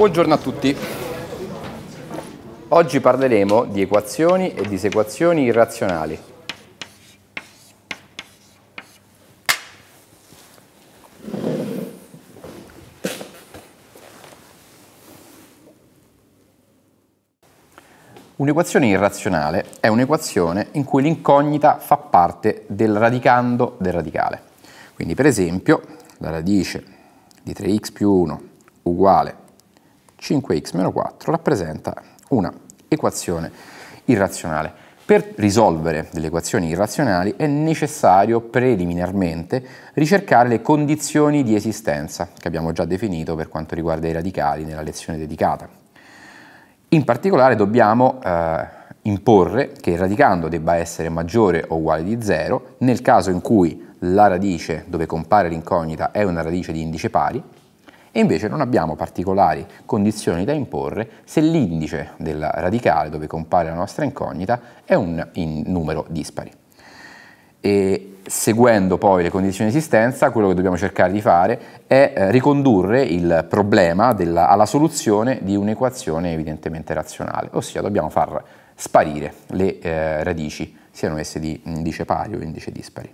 Buongiorno a tutti. Oggi parleremo di equazioni e disequazioni irrazionali. Un'equazione irrazionale è un'equazione in cui l'incognita fa parte del radicando del radicale. Quindi per esempio la radice di 3x più 1 uguale 5x 4 rappresenta una equazione irrazionale. Per risolvere delle equazioni irrazionali è necessario preliminarmente ricercare le condizioni di esistenza che abbiamo già definito per quanto riguarda i radicali nella lezione dedicata. In particolare dobbiamo eh, imporre che il radicando debba essere maggiore o uguale di 0 nel caso in cui la radice dove compare l'incognita è una radice di indice pari, e invece non abbiamo particolari condizioni da imporre se l'indice del radicale dove compare la nostra incognita è un in numero dispari. E seguendo poi le condizioni di esistenza, quello che dobbiamo cercare di fare è eh, ricondurre il problema della, alla soluzione di un'equazione evidentemente razionale, ossia dobbiamo far sparire le eh, radici, siano esse di indice pari o indice dispari.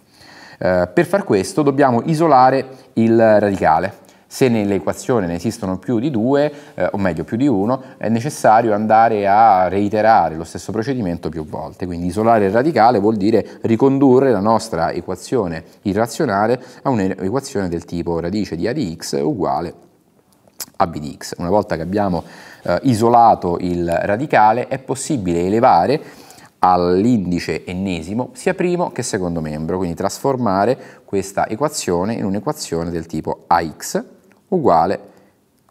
Eh, per far questo dobbiamo isolare il radicale, se nell'equazione ne esistono più di due, eh, o meglio più di uno, è necessario andare a reiterare lo stesso procedimento più volte. Quindi isolare il radicale vuol dire ricondurre la nostra equazione irrazionale a un'equazione del tipo radice di a di x uguale a b di x. Una volta che abbiamo eh, isolato il radicale è possibile elevare all'indice ennesimo sia primo che secondo membro, quindi trasformare questa equazione in un'equazione del tipo ax uguale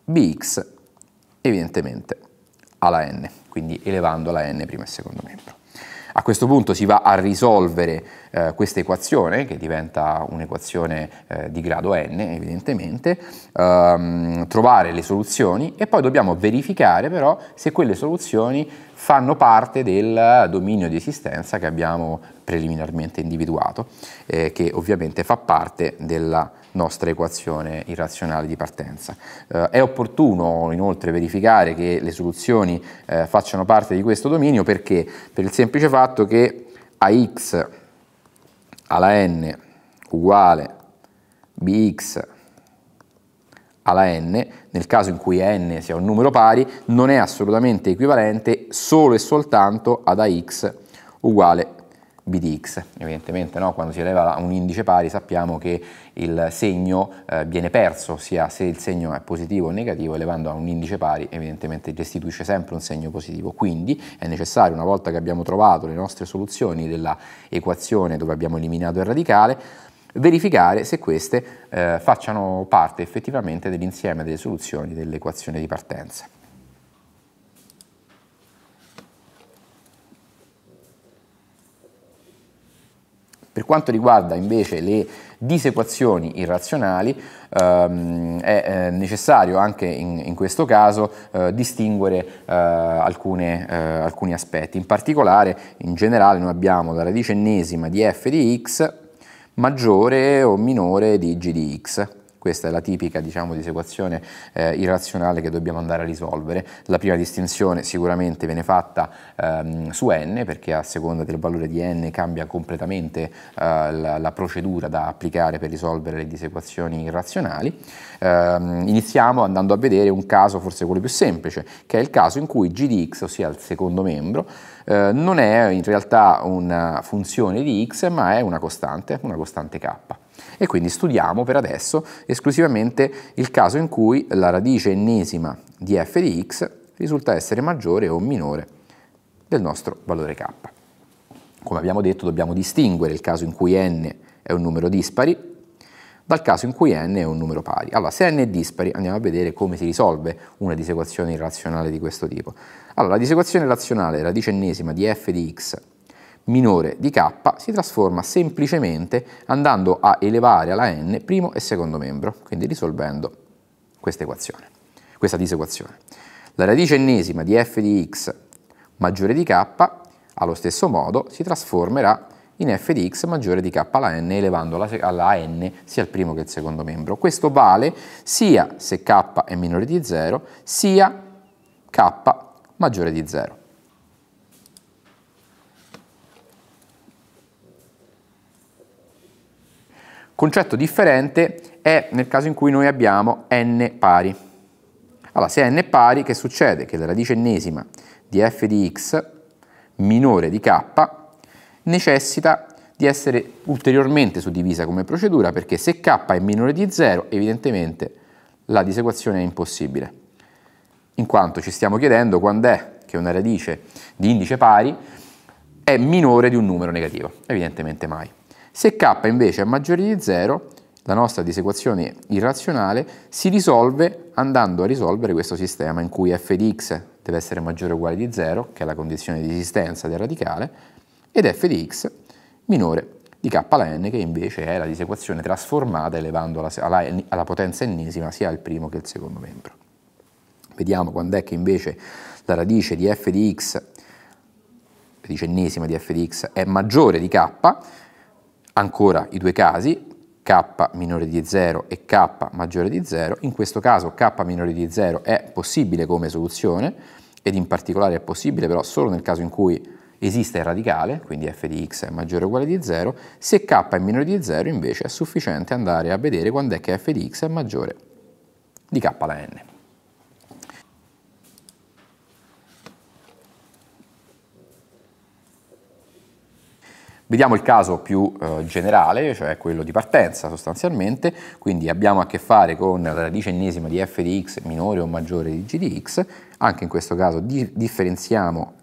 bx evidentemente alla n, quindi elevando la n primo e secondo membro. A questo punto si va a risolvere eh, questa equazione, che diventa un'equazione eh, di grado n evidentemente, ehm, trovare le soluzioni e poi dobbiamo verificare però se quelle soluzioni fanno parte del dominio di esistenza che abbiamo preliminarmente individuato, eh, che ovviamente fa parte della nostra equazione irrazionale di partenza. Eh, è opportuno inoltre verificare che le soluzioni eh, facciano parte di questo dominio perché? Per il semplice fatto che ax alla n uguale bx alla n, nel caso in cui n sia un numero pari, non è assolutamente equivalente solo e soltanto ad ax uguale b Evidentemente no? quando si eleva un indice pari sappiamo che il segno eh, viene perso, sia se il segno è positivo o negativo, elevando a un indice pari evidentemente restituisce sempre un segno positivo. Quindi è necessario, una volta che abbiamo trovato le nostre soluzioni dell'equazione dove abbiamo eliminato il radicale, verificare se queste eh, facciano parte effettivamente dell'insieme delle soluzioni dell'equazione di partenza. Per quanto riguarda invece le disequazioni irrazionali, ehm, è eh, necessario anche in, in questo caso eh, distinguere eh, alcune, eh, alcuni aspetti. In particolare, in generale, noi abbiamo la radice ennesima di f di x maggiore o minore di g di x questa è la tipica diciamo, disequazione eh, irrazionale che dobbiamo andare a risolvere. La prima distinzione sicuramente viene fatta ehm, su n, perché a seconda del valore di n cambia completamente eh, la, la, procedura da applicare per risolvere le disequazioni irrazionali. Eh, iniziamo andando a vedere un caso, forse quello più semplice, che è il caso in cui g di x, ossia il secondo membro, eh, non è in realtà una funzione di x, ma è una costante, una costante k. E quindi studiamo per adesso esclusivamente il caso in cui la radice ennesima di f di x risulta essere maggiore o minore del nostro valore k. Come abbiamo detto dobbiamo distinguere il caso in cui n è un numero dispari dal caso in cui n è un numero pari. Allora, se n è dispari, andiamo a vedere come si risolve una disequazione irrazionale di questo tipo. Allora, la disequazione razionale radice ennesima di f di x minore di k si trasforma semplicemente andando a elevare alla n primo e secondo membro, quindi risolvendo questa equazione, questa disequazione. La radice ennesima di f di x maggiore di k allo stesso modo si trasformerà in f di x maggiore di k alla n elevando alla n sia il primo che il secondo membro. Questo vale sia se k è minore di 0 sia k maggiore di 0. Concetto differente è nel caso in cui noi abbiamo n pari. Allora, se n è pari, che succede? Che la radice ennesima di f di x minore di k necessita di essere ulteriormente suddivisa come procedura perché se k è minore di 0 evidentemente la disequazione è impossibile in quanto ci stiamo chiedendo quando è che una radice di indice pari è minore di un numero negativo evidentemente mai se k invece è maggiore di 0, la nostra disequazione irrazionale si risolve andando a risolvere questo sistema in cui f di x deve essere maggiore o uguale di 0, che è la condizione di esistenza del radicale, ed f di x minore di k alla n, che invece è la disequazione trasformata elevandola alla, alla potenza ennesima sia il primo che il secondo membro. Vediamo quando è che invece la radice di f di x, radice ennesima di f di x, è maggiore di k, Ancora i due casi, k minore di 0 e k maggiore di 0, in questo caso k minore di 0 è possibile come soluzione ed in particolare è possibile però solo nel caso in cui esiste il radicale, quindi f di x è maggiore o uguale di 0, se k è minore di 0 invece è sufficiente andare a vedere quando è che f di x è maggiore di k alla n. Vediamo il caso più eh, generale, cioè quello di partenza sostanzialmente, quindi abbiamo a che fare con la radice ennesima di f di x minore o maggiore di g di x, anche in questo caso di differenziamo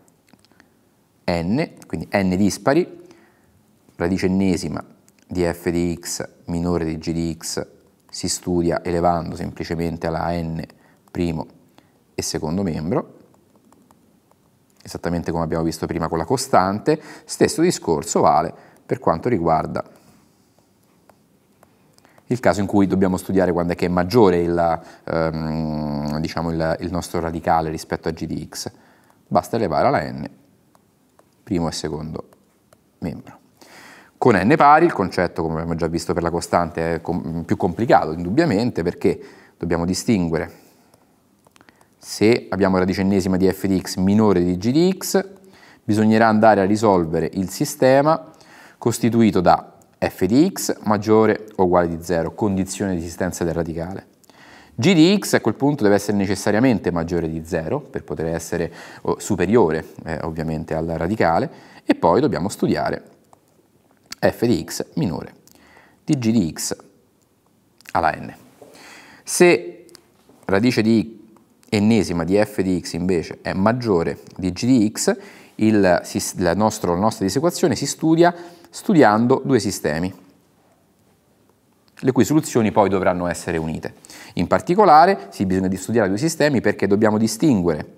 n, quindi n dispari, radice ennesima di f di x minore di g di x si studia elevando semplicemente alla n primo e secondo membro, esattamente come abbiamo visto prima con la costante, stesso discorso vale per quanto riguarda il caso in cui dobbiamo studiare quando è che è maggiore il, ehm, diciamo il, il nostro radicale rispetto a g di x, basta elevare alla n primo e secondo membro. Con n pari il concetto, come abbiamo già visto per la costante, è com più complicato indubbiamente perché dobbiamo distinguere se abbiamo la dicendesima di f di x minore di g di x, bisognerà andare a risolvere il sistema costituito da f di x maggiore o uguale di 0, condizione di esistenza del radicale. g di x a quel punto deve essere necessariamente maggiore di 0 per poter essere superiore eh, ovviamente al radicale e poi dobbiamo studiare f di x minore di g di x alla n. Se radice di x ennesima di f di x invece è maggiore di g di x, il, la, nostro, la nostra disequazione si studia studiando due sistemi, le cui soluzioni poi dovranno essere unite. In particolare si bisogna studiare due sistemi perché dobbiamo distinguere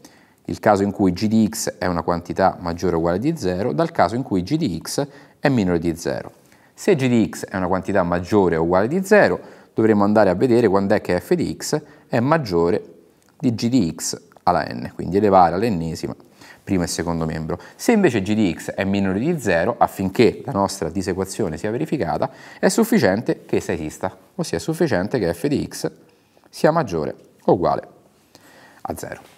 il caso in cui g di x è una quantità maggiore o uguale di 0 dal caso in cui g di x è minore di 0. Se g di x è una quantità maggiore o uguale di 0, dovremo andare a vedere quando è che f di x è maggiore di g di x alla n, quindi elevare all'ennesima primo e secondo membro. Se invece g di x è minore di 0, affinché la nostra disequazione sia verificata, è sufficiente che essa esista, ossia è sufficiente che f di x sia maggiore o uguale a 0.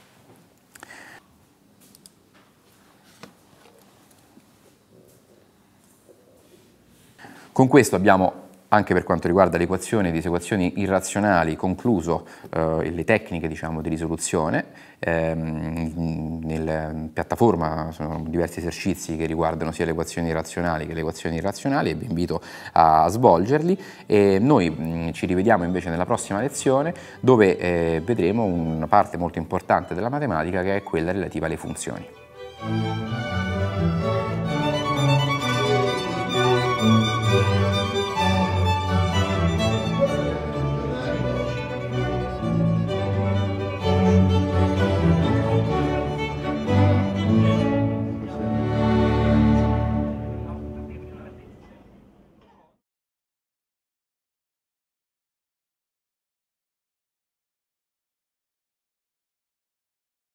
Con questo abbiamo anche per quanto riguarda l'equazione e disequazioni irrazionali, concluso eh, le tecniche diciamo, di risoluzione. Ehm, nella piattaforma sono diversi esercizi che riguardano sia le equazioni razionali che le equazioni irrazionali e vi invito a svolgerli. E noi mh, mm, ci rivediamo invece nella prossima lezione dove eh, vedremo una parte molto importante della matematica che è quella relativa alle funzioni.